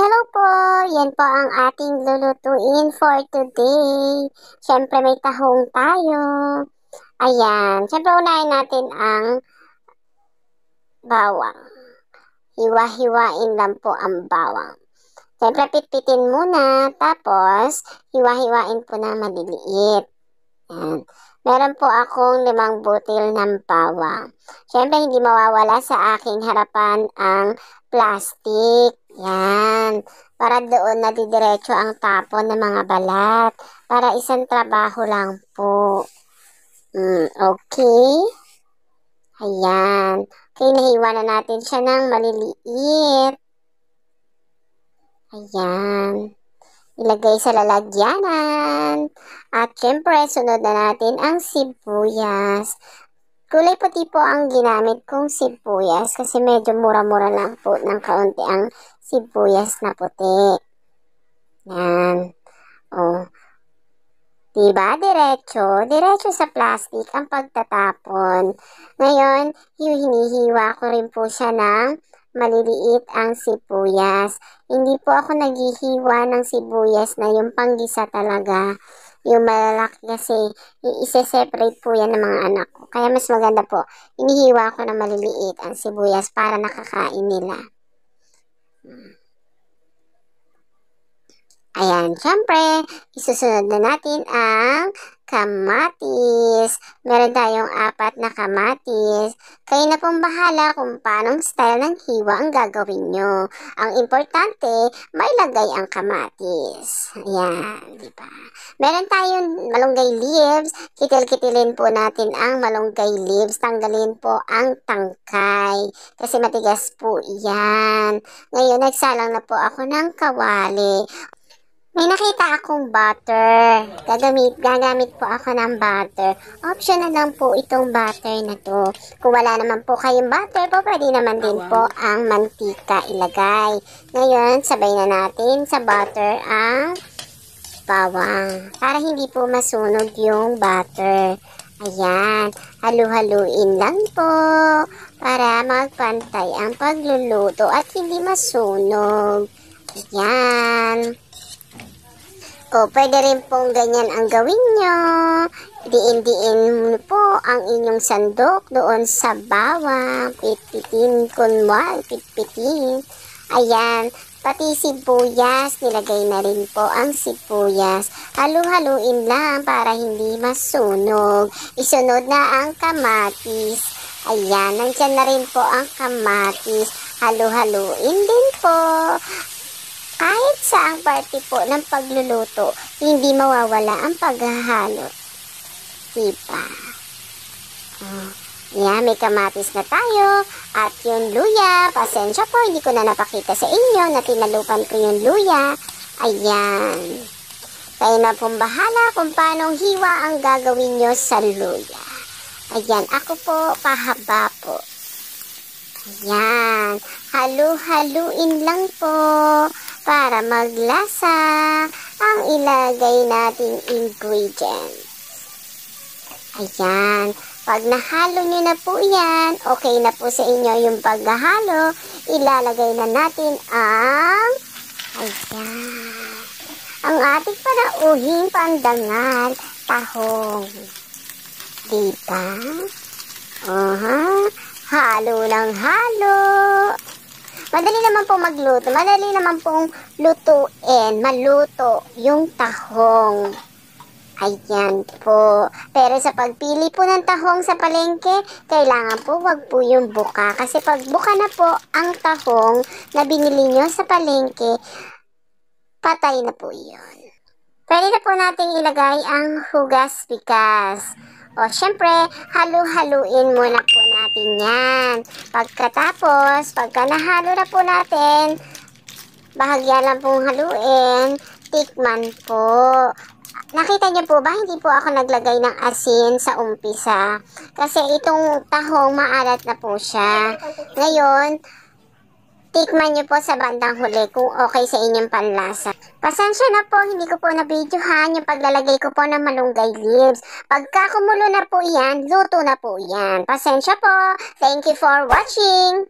Hello po! Yan po ang ating lulutuin for today. Siyempre may tahong tayo. Ayan. Siyempre unahin natin ang bawang. Hiwa-hiwain lang po ang bawang. Siyempre pitpitin muna. Tapos hiwa-hiwain po na maliliit. Ayan. Meron po akong limang butil ng bawang. Siyempre, hindi mawawala sa aking harapan ang plastic. Yan. Para doon nadidiretso ang tapon ng mga balat. Para isang trabaho lang po. Mm, okay. Ayan. Okay, nahiwa na natin siya ng maliliit. Ayan ilagay sa lalagyanan. At syempre, sunod na natin ang sibuyas. Kulay puti po ang ginamit kong sibuyas kasi medyo mura-mura lang po ng kaunti ang sibuyas na puti. Yan. Oh. Diba? Diretso. Diretso sa plastic ang pagtatapon. Ngayon, hinihiwa ko rin po siya ng maliliit ang sibuyas. Hindi po ako naghihiwa ng sibuyas na yung panggisa talaga. Yung malalaki kasi, i-separate po yan ng mga anak ko. Kaya mas maganda po, inihiwa ko na maliliit ang sibuyas para nakakain nila. Hmm. Ayan, syempre, isusunod na natin ang kamatis. Meron tayong apat na kamatis. Kayo na pong bahala kung paanong style ng hiwa ang gagawin nyo. Ang importante, may lagay ang kamatis. Ayan, di ba? Meron tayong malunggay leaves. Kitil-kitilin po natin ang malunggay leaves. Tanggalin po ang tangkay. Kasi matigas po yan. Ngayon, nagsalang na po ako ng kawali. May nakita akong butter. Gagamit, gagamit po ako ng butter. Optional lang po itong butter na to. Kung wala naman po kayong butter po, pwede naman din ah, po ang mantika ilagay. Ngayon, sabay na natin sa butter ang bawang. Para hindi po masunog yung butter. Ayan, halu-haluin lang po para magpantay ang pagluluto at hindi masunog. Ayan. O, oh, pwede rin pong ganyan ang gawin nyo. Diin-diin po ang inyong sandok doon sa bawang. Pitpitin, kunwal, pitpitin. Ayan, pati sibuyas, nilagay na rin po ang sibuyas. Halu-haluin lang para hindi masunog. Isunod na ang kamatis. Ayan, nandyan na rin po ang kamatis. Halu-haluin din po. Kahit saang party po ng pagluluto, hindi mawawala ang paghahalo. Diba? Oh, yeah, may kamatis na tayo. At yung luya, pasensya po, hindi ko na napakita sa inyo na tinalupan ko yung luya. Ayan. Kayo na pong bahala kung paano hiwa ang gagawin nyo sa luya. Ayan, ako po, pahaba po. Ayan, halu-haluin lang po. Para maglasa, ang ilagay nating ingredients. Ayan. Pag nahalo nyo na po yan, okay na po sa inyo yung paghahalo, ilalagay na natin ang, ayan, ang ating panauhing pandangal, tahong. Diba? Aha, uh -huh. halo ng halo. Madali naman po magluto. Madali naman pong lutuin, maluto yung tahong. Ayan po. Pero sa pagpili po ng tahong sa palengke, kailangan po wag po yung buka. Kasi pag buka na po ang tahong na binili nyo sa palengke, patay na po yun. Pwede na po nating ilagay ang hugas-bigas. O, syempre, halu-haluin muna po natin yan. Pagkatapos, pagka nahalo na po natin, bahagya lang pong haluin, tikman po. Nakita niyo po ba, hindi po ako naglagay ng asin sa umpisa. Kasi itong tahong maalat na po siya. Ngayon, Tikman nyo po sa bandang huli kung okay sa inyong panlasa. Pasensya na po, hindi ko po na-videohan yung paglalagay ko po ng malunggay leaves. Pagka na po yan, luto na po yan. Pasensya po. Thank you for watching!